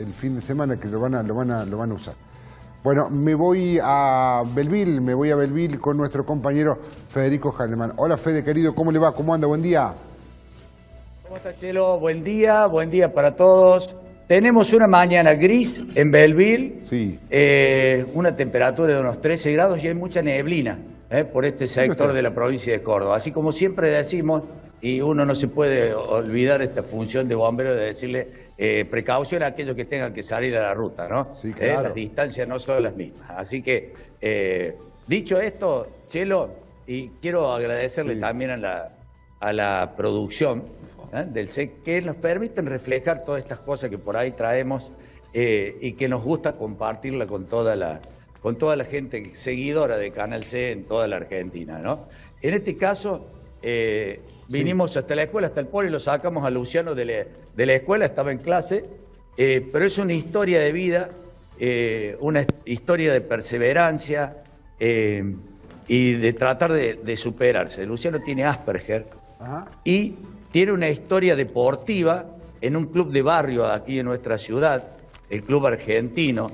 el fin de semana que lo van a, lo van lo van a usar. Bueno, me voy a Belville, me voy a Belville con nuestro compañero Federico Haldeman. Hola Fede, querido, ¿cómo le va? ¿Cómo anda? Buen día. ¿Cómo está Chelo? Buen día, buen día para todos. Tenemos una mañana gris en Belville, sí. Eh, una temperatura de unos 13 grados y hay mucha neblina eh, por este sector de la provincia de Córdoba. Así como siempre decimos, y uno no se puede olvidar esta función de bombero de decirle eh, precaución a aquellos que tengan que salir a la ruta, ¿no? Eh, las distancias no son las mismas. Así que, eh, dicho esto, Chelo, y quiero agradecerle también a la, a la producción del SEC que nos permiten reflejar todas estas cosas que por ahí traemos y que nos gusta compartirla con toda la con toda la gente seguidora de Canal C en toda la Argentina, ¿no? En este caso, eh, vinimos hasta la escuela, hasta el pueblo, y lo sacamos a Luciano de la, escuela, estaba en clase, eh, pero es una historia de vida, eh, una historia de perseverancia y de tratar de, superarse. Luciano tiene Asperger y tiene una historia deportiva en un club de barrio aquí en nuestra ciudad, el Club Argentino,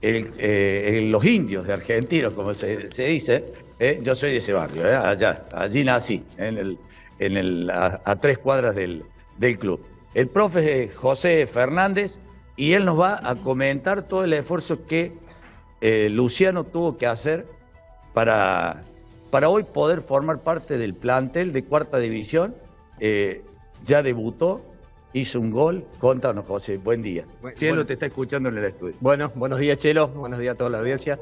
los indios de argentinos, como se dice, ¿Eh? Yo soy de ese barrio, ¿eh? allá, allí nací, en el, en el, a, tres cuadras del, del club. El profe es José Fernández y él nos va a comentar todo el esfuerzo que eh, Luciano tuvo que hacer para, para hoy poder formar parte del plantel de cuarta división. ya debutó, hizo un gol. Contanos, José. Buen día. Chelo te está escuchando en el estudio. Bueno, buenos días, Chelo. Buenos días a toda la audiencia.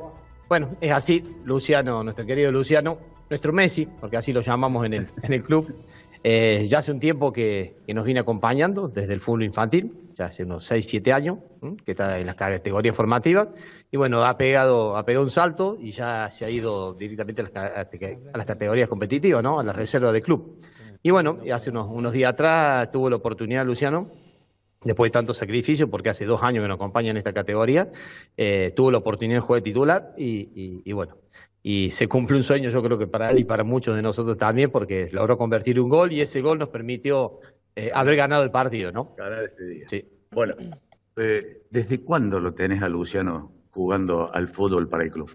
Bueno, es así, Luciano, nuestro querido Luciano, nuestro Messi, porque así lo llamamos en el, en el club, eh, ya hace un tiempo que, nos viene acompañando desde el fútbol infantil, ya hace unos 6, 7 años, que está en las categorías formativas, y bueno, ha pegado, ha pegado un salto y ya se ha ido directamente a las, categorías competitivas, ¿no? a la reserva de club. Y bueno, hace unos, unos días atrás tuvo la oportunidad, Luciano, después de tanto sacrificio, porque hace dos años que nos acompaña en esta categoría, eh, tuvo la oportunidad de jugar de titular y, bueno, y se cumple un sueño yo creo que para él y para muchos de nosotros también, porque logró convertir un gol y ese gol nos permitió eh, haber ganado el partido, ¿no? Ganar este día. Sí. Bueno, eh, ¿desde cuándo lo tenés a Luciano jugando al fútbol para el club?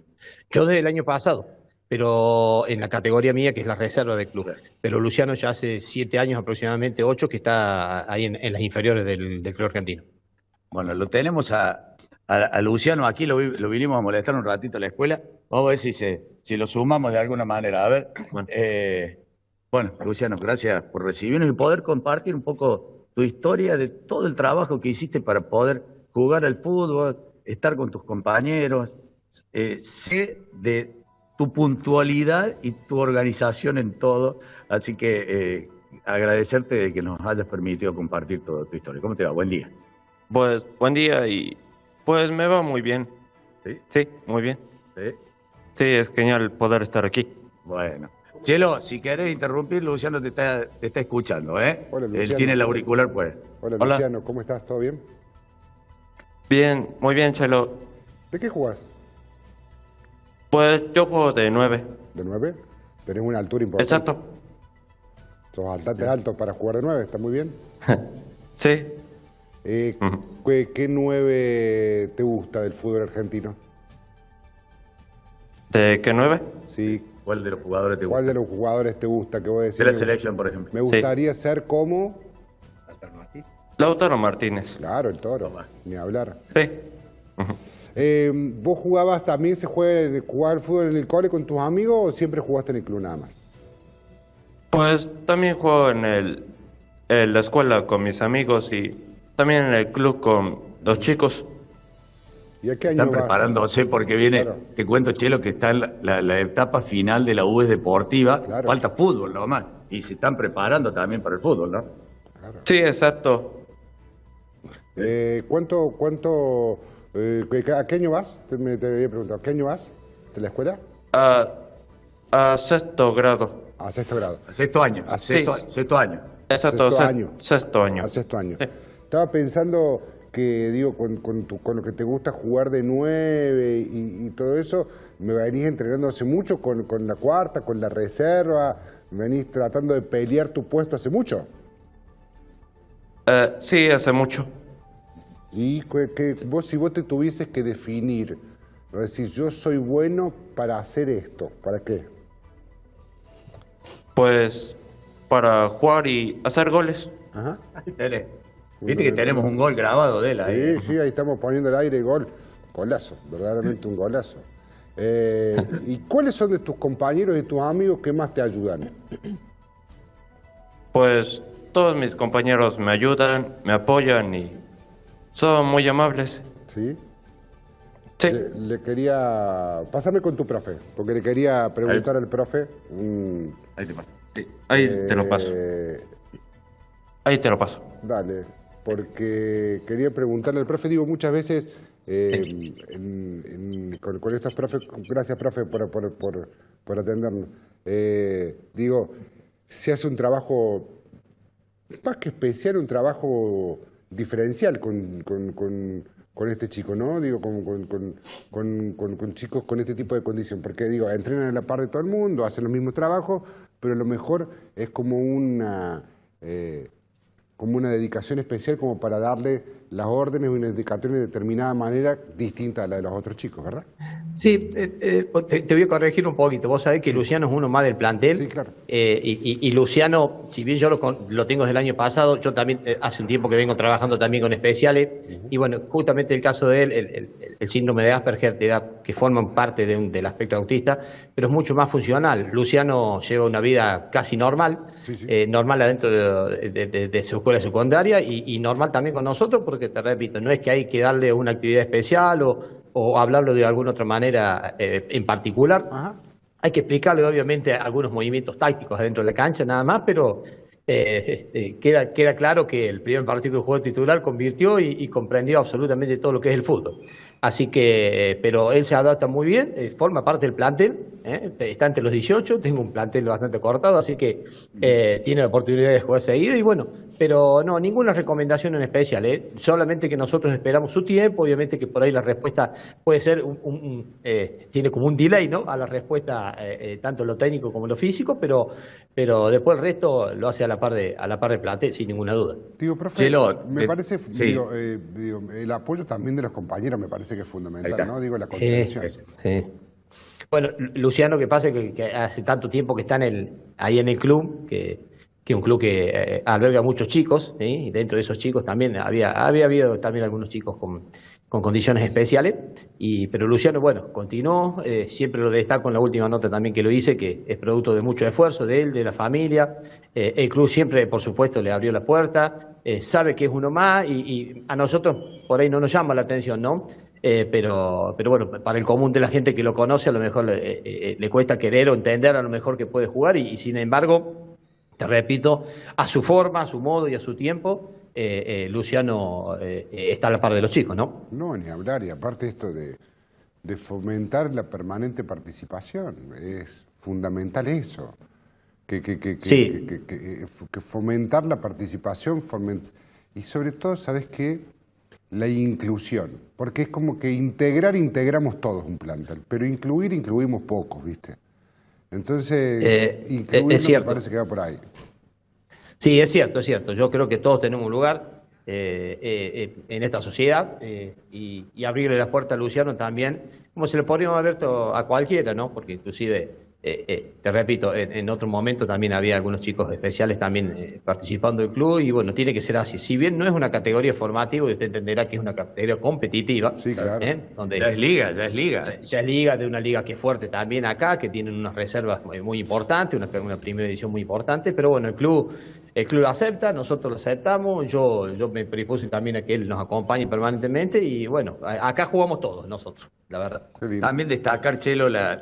Yo desde el año pasado pero en la categoría mía, que es la reserva del club. Pero Luciano ya hace siete años aproximadamente, ocho, que está ahí en, las inferiores del, club argentino. Bueno, lo tenemos a, Luciano aquí, lo, vinimos a molestar un ratito a la escuela. Vamos a ver si, si lo sumamos de alguna manera. A ver, eh, bueno, Luciano, gracias por recibirnos y poder compartir un poco tu historia de todo el trabajo que hiciste para poder jugar al fútbol, estar con tus compañeros. Eh, sé de tu puntualidad y tu organización en todo. Así que eh, agradecerte de que nos hayas permitido compartir toda tu historia. ¿Cómo te va? Buen día. Pues buen día y pues me va muy bien. Sí, sí muy bien. ¿Sí? es genial poder estar aquí. Bueno. Chelo, si querés interrumpir, Luciano te está, escuchando, ¿eh? Hola, Luciano. Él tiene el auricular, pues. Hola, Luciano, ¿cómo estás? ¿Todo bien? Bien, muy bien, Chelo. ¿De qué jugás? Pues yo juego de 9. ¿De 9? Tenés una altura importante. Exacto. Sos bastante alto para jugar de 9, está muy bien. sí. Eh, ¿qué, 9 te gusta del fútbol argentino? ¿De qué 9? Sí. ¿Cuál de los jugadores te gusta? ¿Cuál de los jugadores te gusta? ¿Qué voy a decir? De la selección, por ejemplo. Me gustaría ser como... Lautaro Martínez. Claro, el toro. Ni hablar. Sí. Eh, ¿Vos jugabas también, se juega jugar fútbol en el cole con tus amigos o siempre jugaste en el club nada más? Pues también juego en, el, en la escuela con mis amigos y también en el club con los chicos. ¿Y a qué año Están preparándose porque viene, te cuento, Chelo, que está la, etapa final de la U deportiva. Falta fútbol nomás. Y se están preparando también para el fútbol, ¿no? Sí, exacto. Eh, ¿Cuánto, cuánto eh, ¿A qué año vas? Te, había preguntado, ¿a qué año vas de la escuela? A, sexto grado. A sexto grado. A sexto año. A sexto, año. sexto, año. Sexto año. A sexto año. Estaba pensando que, digo, con, con, lo que te gusta jugar de nueve y, todo eso, me venís entrenando hace mucho con, la cuarta, con la reserva, venís tratando de pelear tu puesto hace mucho. Eh, sí, hace mucho. Y que, vos, si vos te tuvieses que definir, decir, yo soy bueno para hacer esto, ¿para qué? Pues para jugar y hacer goles. Ajá. Viste que tenemos un gol grabado de él ahí. Sí, sí, ahí estamos poniendo el aire gol. Golazo, verdaderamente un golazo. Eh, ¿Y cuáles son de tus compañeros y tus amigos que más te ayudan? Pues todos mis compañeros me ayudan, me apoyan y son muy amables. ¿Sí? Sí. Le, quería... Pásame con tu profe, porque le quería preguntar al profe... Mm, ahí te lo paso. Ahí te lo paso. Dale, porque quería preguntarle al profe, digo, muchas veces... Eh, con, con, estos profes, gracias profe por, por, atendernos. Eh, digo, se hace un trabajo más que especial, un trabajo diferencial con, con, con, este chico, ¿no? Digo, con, chicos con este tipo de condición, porque digo, entrenan a la par de todo el mundo, hacen los mismos trabajos, pero a lo mejor es como una, eh, como una dedicación especial como para darle las órdenes o indicaciones de determinada manera distinta a la de los otros chicos, ¿verdad? Sí, eh, eh, te, voy a corregir un poquito. Vos sabés que Luciano es uno más del plantel. Eh, y, Luciano, si bien yo lo, tengo desde el año pasado, yo también hace un tiempo que vengo trabajando también con especiales. Y bueno, justamente el caso de él, el, síndrome de Asperger, te da, que forman parte del aspecto autista, pero es mucho más funcional. Luciano lleva una vida casi normal, normal adentro de, su escuela secundaria y, y normal también con nosotros, porque que te repito, no es que hay que darle una actividad especial o, o hablarlo de alguna otra manera eh, en particular. Hay que explicarle, obviamente, algunos movimientos tácticos dentro de la cancha, nada más, pero eh, este, queda, queda claro que el primer partido que jugó titular convirtió y, comprendió absolutamente todo lo que es el fútbol. Así que, pero él se adapta muy bien, eh, forma parte del plantel, está entre los 18, tengo un plantel bastante cortado, así que tiene la oportunidad de jugar seguido y bueno, pero no, ninguna recomendación en especial, ¿eh? solamente que nosotros esperamos su tiempo, obviamente que por ahí la respuesta puede ser, un, eh, tiene como un delay ¿no? a la respuesta, eh, tanto lo técnico como lo físico, pero, pero después el resto lo hace a la par de, a la par de plate, sin ninguna duda. Digo, profe, me parece, el apoyo también de los compañeros me parece que es fundamental, ¿no? Digo, la contribución. sí. Bueno, Luciano, que pasa que, hace tanto tiempo que está en el, ahí en el club, que que es un club que eh, alberga muchos chicos, y dentro de esos chicos también había, había habido también algunos chicos con, condiciones especiales, y, pero Luciano, bueno, continuó, eh, siempre lo destaco en la última nota también que lo hice, que es producto de mucho esfuerzo de él, de la familia, eh, el club siempre, por supuesto, le abrió la puerta, sabe que es uno más, y, a nosotros por ahí no nos llama la atención, ¿no? pero, pero bueno, para el común de la gente que lo conoce, a lo mejor le, cuesta querer o entender a lo mejor que puede jugar, y sin embargo te repito, a su forma, a su modo y a su tiempo, eh, eh, Luciano eh, está a la par de los chicos, ¿no? No, ni hablar, y aparte esto de, fomentar la permanente participación, es fundamental eso. Que, que, que, sí. que fomentar la participación, y sobre todo, ¿sabes qué? La inclusión, porque es como que integrar, integramos todos un plantel, pero incluir, incluimos pocos, ¿viste? Entonces, eh, eh es cierto. parece que va por ahí. Sí, es cierto, es cierto. Yo creo que todos tenemos un lugar eh, eh, en esta sociedad y, abrirle la puerta a Luciano también, como se le podría haber a cualquiera, ¿no? Porque inclusive eh, eh, te repito, en, otro momento también había algunos chicos especiales también eh, participando del club y bueno, tiene que ser así. Si bien no es una categoría formativa, usted entenderá que es una categoría competitiva. ya es liga, ya es liga. Ya, es liga de una liga que es fuerte también acá, que tienen unas reservas muy, importantes, una, una, primera edición muy importante, pero bueno, el club... El club acepta, nosotros lo aceptamos, yo, yo me propuse también a que él nos acompañe permanentemente y bueno, acá jugamos todos nosotros, la verdad. También destacar, Chelo, la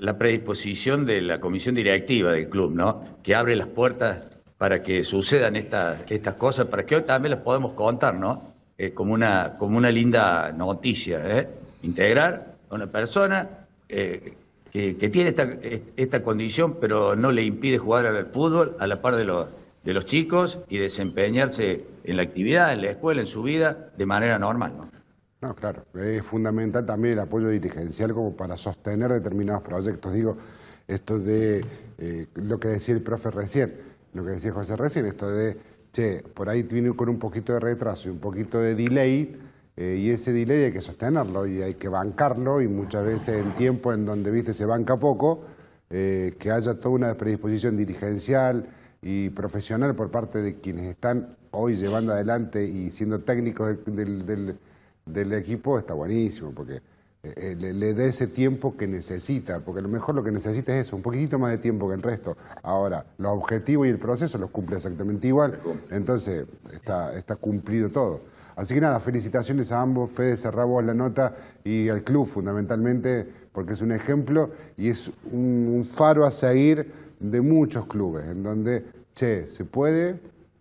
la predisposición de la comisión directiva del club, ¿no? Que abre las puertas para que sucedan estas, estas cosas, para que hoy también las podemos contar, ¿no? Eh, como, una, como una linda noticia, ¿eh? Integrar a una persona eh, que, tiene esta, esta condición, pero no le impide jugar al fútbol a la par de los, de los chicos y desempeñarse en la actividad, en la escuela, en su vida, de manera normal, ¿no? No, claro, es fundamental también el apoyo dirigencial como para sostener determinados proyectos. Digo, esto de eh, lo que decía el profe recién, lo que decía José recién, esto de, che, por ahí viene con un poquito de retraso y un poquito de delay, eh, y ese delay hay que sostenerlo y hay que bancarlo, y muchas veces en tiempo en donde, viste, se banca poco, eh, que haya toda una predisposición dirigencial y profesional por parte de quienes están hoy llevando adelante y siendo técnicos del, del del equipo está buenísimo, porque eh, eh, le, dé da ese tiempo que necesita, porque a lo mejor lo que necesita es eso, un poquitito más de tiempo que el resto. Ahora, los objetivos y el proceso los cumple exactamente igual, entonces está, está cumplido todo. Así que nada, felicitaciones a ambos, Fede a la nota y al club fundamentalmente, porque es un ejemplo y es un, faro a seguir de muchos clubes, en donde, che, se puede,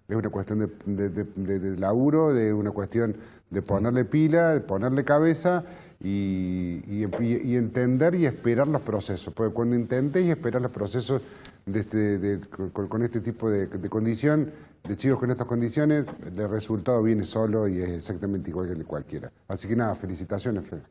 es una cuestión de, de laburo, de una cuestión de ponerle pila, de ponerle cabeza y, entender y esperar los procesos. Porque cuando intentes y esperar los procesos de este, con, este tipo de, condición, de chicos con estas condiciones, el resultado viene solo y es exactamente igual que el de cualquiera. Así que nada, felicitaciones, Fede.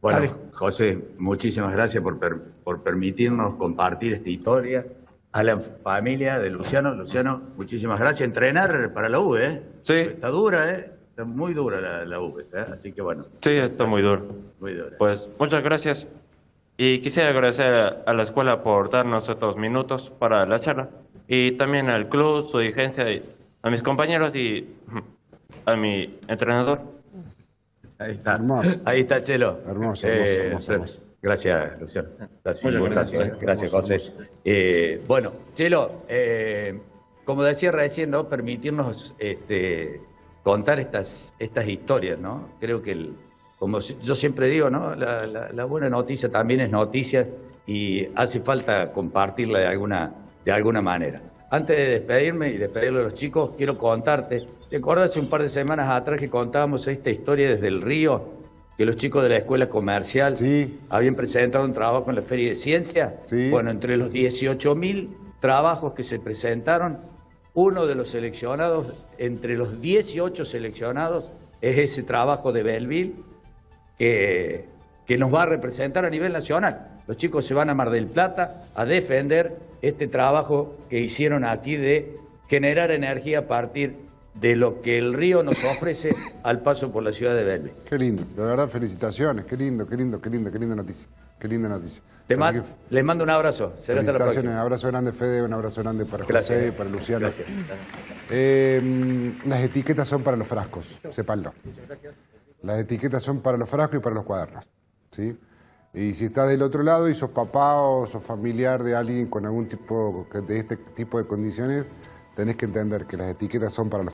Bueno, José, muchísimas gracias por, por permitirnos compartir esta historia a la familia de Luciano. Luciano, muchísimas gracias. Entrenar para la U, ¿eh? Sí. Está dura, ¿eh? Está muy dura la, la V, ¿eh? así que bueno. Sí, está muy duro. Muy dura. Pues muchas gracias. Y quisiera agradecer a la escuela por darnos estos minutos para la charla. Y también al club, su dirigencia, a mis compañeros y mm, a mi entrenador. Ahí está. Hermoso. Ahí está, Chelo. Hermoso, eh, hermoso, hermoso, Gracias, Luciano. Muchas gracias, gracias José. Eh, bueno, Chelo, eh, como decía recién, ¿no? permitirnos este, contar estas, estas historias, ¿no? Creo que, como yo siempre digo, ¿no? La, buena noticia también es noticia y hace falta compartirla de alguna, de alguna manera. Antes de despedirme y despedirle a los chicos, quiero contarte, ¿te acordás un par de semanas atrás que contábamos esta historia desde el río? que los chicos de la escuela comercial habían presentado un trabajo en la Feria de Ciencia. Bueno, entre los 18.000 trabajos que se presentaron, uno de los seleccionados, entre los 18 seleccionados, es ese trabajo de Belleville que, que nos va a representar a nivel nacional. Los chicos se van a Mar del Plata a defender este trabajo que hicieron aquí de generar energía a partir de lo que el río nos ofrece al paso por la ciudad de Belén. Qué lindo, de verdad, felicitaciones, qué lindo, qué lindo, qué lindo, qué linda noticia. Qué linda noticia. Les mando un abrazo. Un abrazo grande, Fede, un abrazo grande para José José, para Luciano. Em, las etiquetas son para los frascos, sepanlo. Las etiquetas son para los frascos y para los cuadernos. ¿sí? Y si estás del otro lado y sos papá o sos familiar de alguien con algún tipo de este tipo de condiciones, tenés que entender que las etiquetas son para los